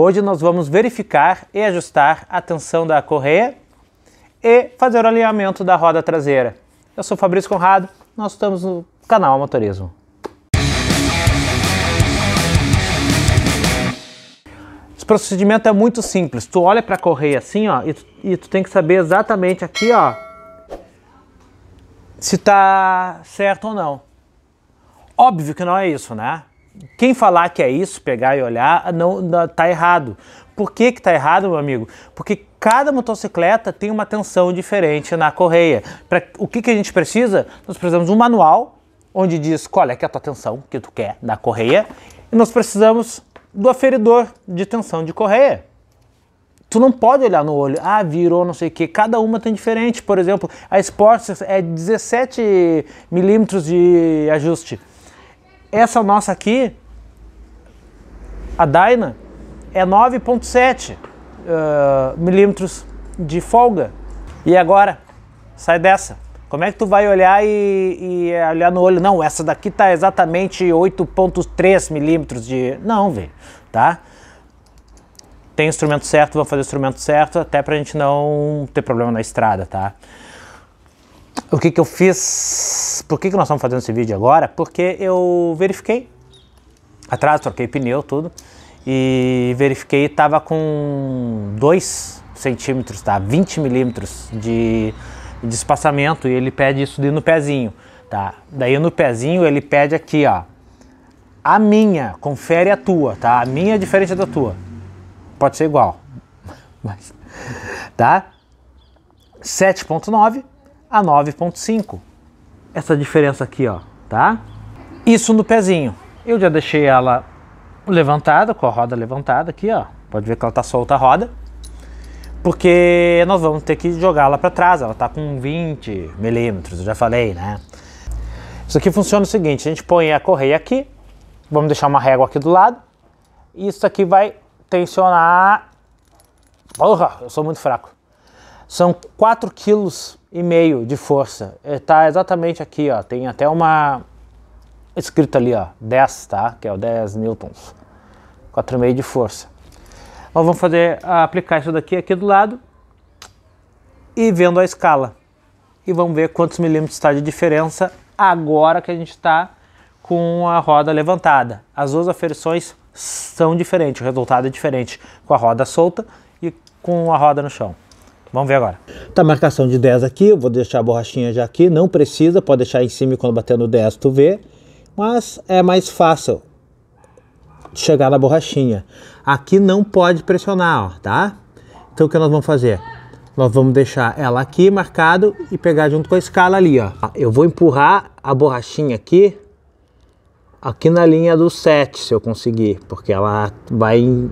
Hoje nós vamos verificar e ajustar a tensão da correia e fazer o alinhamento da roda traseira. Eu sou Fabrício Conrado, nós estamos no canal Motorismo. Esse procedimento é muito simples. Tu olha para a correia assim, ó, e tu, e tu tem que saber exatamente aqui, ó, se tá certo ou não. Óbvio que não é isso, né? quem falar que é isso, pegar e olhar, não, não tá errado. Por que que tá errado, meu amigo? Porque cada motocicleta tem uma tensão diferente na correia. Pra, o que que a gente precisa? Nós precisamos de um manual onde diz qual é que é a tua tensão que tu quer na correia e nós precisamos do aferidor de tensão de correia. Tu não pode olhar no olho, ah, virou não sei o que, cada uma tem diferente. Por exemplo, a Sports é 17 milímetros de ajuste. Essa nossa aqui, a Dyna, é 9.7 uh, ah, milímetros de folga. E agora? Sai dessa. Como é que tu vai olhar e, e eh, olhar no olho? Não, essa daqui tá exatamente 8.3 milímetros de... Não, velho, tá? Tem instrumento certo, vamos fazer o instrumento certo, até pra gente não ter problema na estrada, tá? O que que eu fiz? Por que que nós estamos fazendo esse vídeo agora? Porque eu verifiquei atrás, troquei pneu, tudo, e verifiquei tava com 2 centímetros, tá? 20 milímetros de, de espaçamento e ele pede isso no pezinho, tá? Daí no pezinho ele pede aqui, ó, a minha, confere a tua, tá? A minha é diferente da tua. Pode ser igual. Mas, tá? 7.9 a 9.5. Essa diferença aqui, ó, tá? Isso no pezinho. Eu já deixei ela levantada, com a roda levantada aqui, ó. Pode ver que ela tá solta a roda. Porque nós vamos ter que jogá-la para trás, ela tá com 20 milímetros, eu já falei, né? Isso aqui funciona o seguinte, a gente põe a correia aqui, vamos deixar uma régua aqui do lado, e isso aqui vai tensionar... Porra, eu sou muito fraco são 4,5 kg de força. Está é, exatamente aqui, ó. Tem até uma escrita ali, ó, 10, tá? Que é o 10 newtons. 4,5 de força. vamos fazer ah, aplicar isso daqui aqui do lado e vendo a escala. E vamos ver quantos milímetros está de diferença agora que a gente está com a roda levantada. As duas aferições são diferentes, o resultado é diferente com a roda solta e com a roda no chão. Vamos ver agora. Tá, marcação de 10 aqui, eu vou deixar a borrachinha já aqui, não precisa, pode deixar em cima e quando bater no 10 tu vê, mas é mais fácil chegar na borrachinha. Aqui não pode pressionar, ó, tá? Então o que nós vamos fazer? Nós vamos deixar ela aqui marcado e pegar junto com a escala ali, ó. Eu vou empurrar a borrachinha aqui, aqui na linha do 7, se eu conseguir, porque ela vai em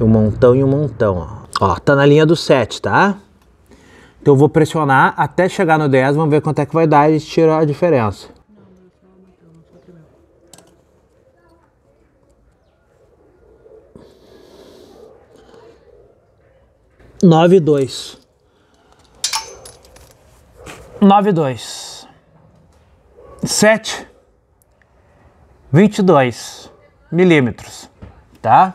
um montão e um montão, ó. Ó, tá na linha do 7, tá? Então eu vou pressionar até chegar no 10, vamos ver quanto é que vai dar e tirar a diferença. Nove dois. Nove dois. Sete. Vinte e dois milímetros, tá?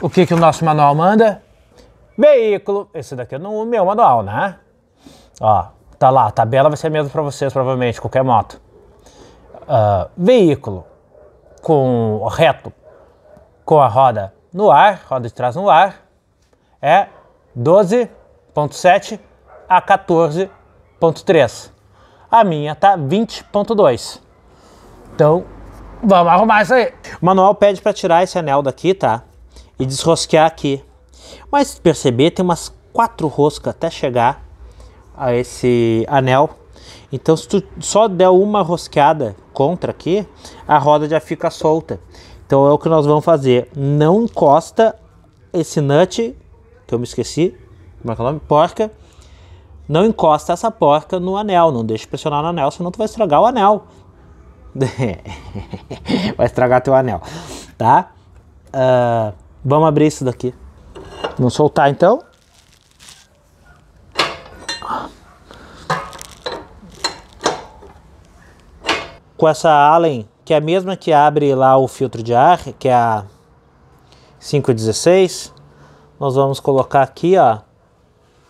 O que que o nosso manual manda? Veículo, esse daqui é no meu manual, né? Ó, tá lá, a tabela vai ser a mesma para vocês, provavelmente, qualquer moto. Uh, veículo com reto, com a roda no ar, roda de trás no ar, é 12.7 a 14.3. A minha tá 20.2. Então, vamos arrumar isso aí. O manual pede para tirar esse anel daqui, tá? E desrosquear aqui. Mas perceber tem umas quatro roscas até chegar a esse anel. Então se tu só der uma rosqueada contra aqui, a roda já fica solta. Então é o que nós vamos fazer. Não encosta esse nut, que eu me esqueci, como é que é o nome? Porca. Não encosta essa porca no anel, não deixa pressionar no anel, senão tu vai estragar o anel. vai estragar teu anel, tá? Uh, vamos abrir isso daqui. Vamos soltar então. Com essa Allen, que é a mesma que abre lá o filtro de ar, que é a 516, nós vamos colocar aqui, ó,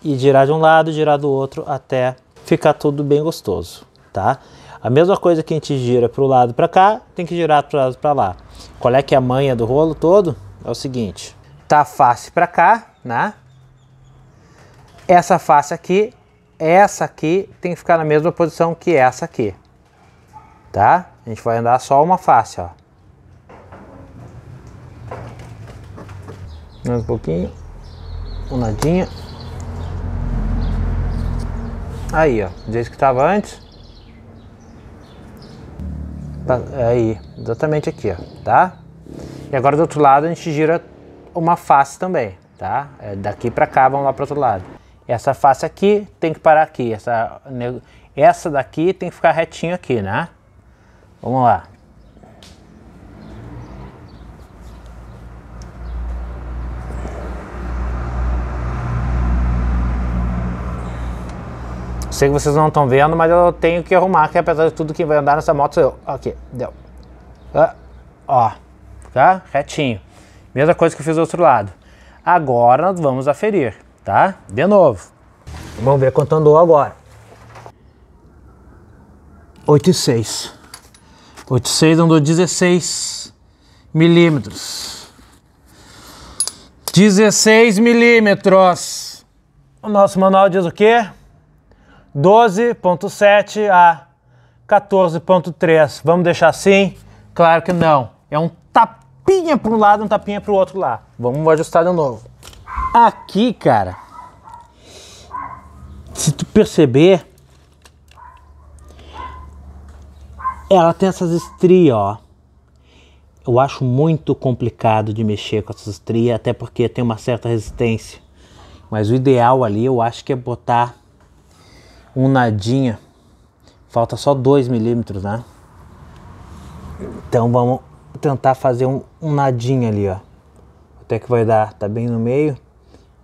e girar de um lado, girar do outro até ficar tudo bem gostoso, tá? A mesma coisa que a gente gira para o lado para cá, tem que girar para o lado para lá. Qual é que é a manha do rolo todo? É o seguinte, tá face para cá, né? Essa face aqui, essa aqui tem que ficar na mesma posição que essa aqui, tá? A gente vai andar só uma face, ó. Mais um pouquinho, um ladinho. Aí, ó, desde que tava antes. Tá, aí, exatamente aqui, ó, tá? E agora do outro lado a gente gira uma face também, tá? É daqui para cá, vamos lá para outro lado. Essa face aqui tem que parar aqui, essa, essa daqui tem que ficar retinho aqui, né? Vamos lá. Sei que vocês não estão vendo, mas eu tenho que arrumar, que apesar de tudo que vai andar nessa moto sou eu. Aqui, deu. Ah, ó, tá? Retinho. Mesma coisa que eu fiz do outro lado. Agora nós vamos aferir, tá? De novo. Vamos ver quanto andou agora. 8,6. 8,6 andou 16 milímetros. 16 milímetros. O nosso manual diz o quê? 12.7 a 14.3. Vamos deixar assim? Claro que não. É um tapa tapinha para um lado, um tapinha para o outro lá. Vamos ajustar de novo. Aqui, cara, se tu perceber, ela tem essas estrias, ó. Eu acho muito complicado de mexer com essas estrias, até porque tem uma certa resistência. Mas o ideal ali, eu acho que é botar um nadinha. Falta só 2 milímetros, né? Então vamos tentar fazer um, um nadinho ali, ó. Até que vai dar, tá bem no meio.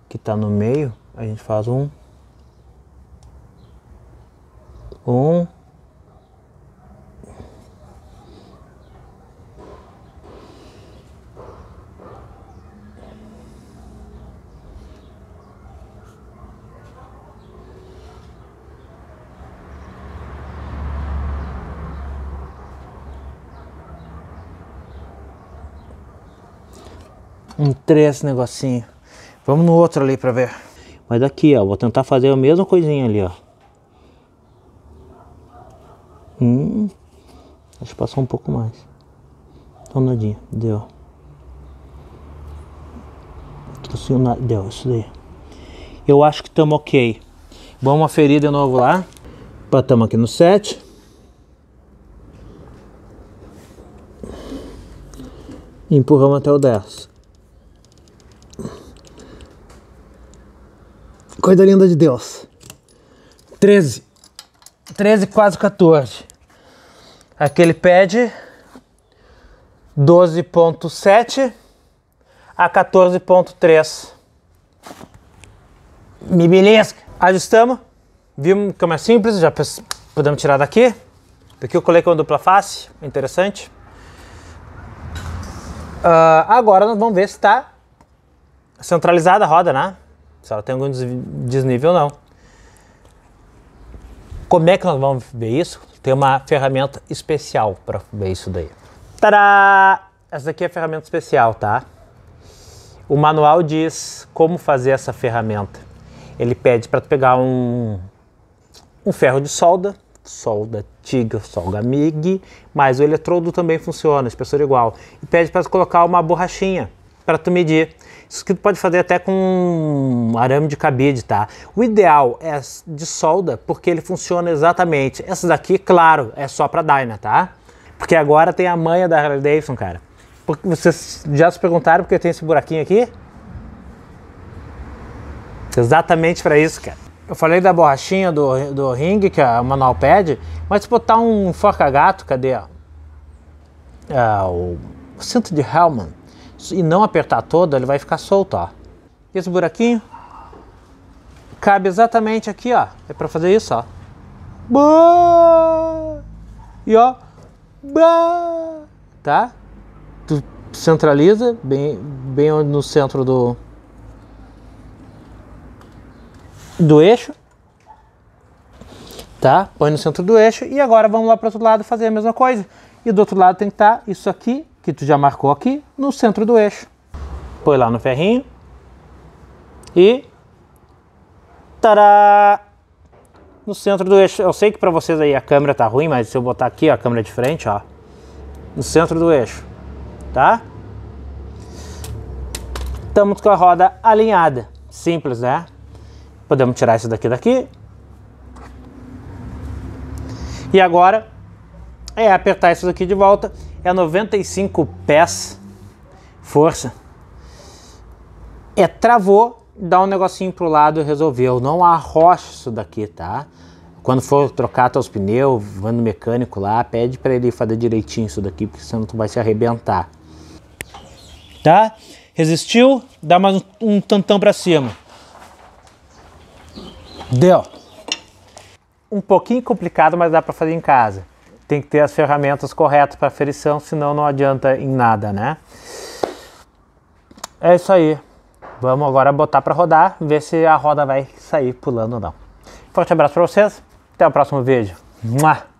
Que tá no meio, a gente faz um. Um. um três negocinho. Vamos no outro ali pra ver. Mas aqui, ó, vou tentar fazer a mesma coisinha ali, ó. Hum, acho que passou um pouco mais. Tornadinha, deu. Trouxe deu, isso daí. Eu acho que estamos ok. Vamos aferir de novo lá. Estamos aqui no 7. Empurramos até o 10. Coisa linda de Deus. 13. 13, quase 14. Aqui ele pede 12.7 a 14.3. Mibilesca. Ajustamos. Vimos que é mais simples, já podemos tirar daqui. Daqui eu coloquei com dupla face, interessante. Uh, agora nós vamos ver se está centralizada a roda, né? se ela tem algum desnível ou não. Como é que nós vamos ver isso? Tem uma ferramenta especial para ver isso daí. Tadá! Essa daqui é a ferramenta especial, tá? O manual diz como fazer essa ferramenta. Ele pede para tu pegar um, um ferro de solda, solda TIG, solda MIG, mas o eletrodo também funciona, espessura igual. E pede para tu colocar uma borrachinha para tu medir. Isso que tu pode fazer até com um arame de cabide, tá? O ideal é de solda, porque ele funciona exatamente. Essa daqui, claro, é só para Dyna, tá? Porque agora tem a manha da Harley Davidson, cara. Porque vocês já se perguntaram porque tem esse buraquinho aqui? Exatamente para isso, cara. Eu falei da borrachinha do, do ring que é o manual pad mas se botar um forca-gato, cadê? É, o cinto de Hellman e não apertar todo, ele vai ficar solto, ó. Esse buraquinho cabe exatamente aqui, ó. É para fazer isso, ó. E ó. Tá? Tu centraliza bem, bem no centro do do eixo. Tá? Põe no centro do eixo e agora vamos lá para o outro lado fazer a mesma coisa. E do outro lado tem que estar tá isso aqui que tu já marcou aqui no centro do eixo. Põe lá no ferrinho e tará no centro do eixo. Eu sei que para vocês aí a câmera tá ruim, mas se eu botar aqui ó, a câmera é de frente, ó, no centro do eixo, tá? Estamos com a roda alinhada, simples, né? Podemos tirar isso daqui daqui. E agora é apertar isso aqui de volta. É 95 pés, força. É travou, dá um negocinho pro lado e resolveu. Não arrocha isso daqui, tá? Quando for trocar teus pneus, manda mecânico lá, pede para ele fazer direitinho isso daqui, porque senão tu vai se arrebentar. Tá? Resistiu, dá mais um tantão para cima. Deu. Um pouquinho complicado, mas dá para fazer em casa tem que ter as ferramentas corretas para aferição, senão não adianta em nada, né? É isso aí. Vamos agora botar para rodar, ver se a roda vai sair pulando ou não. Forte abraço para vocês, até o próximo vídeo. Mua!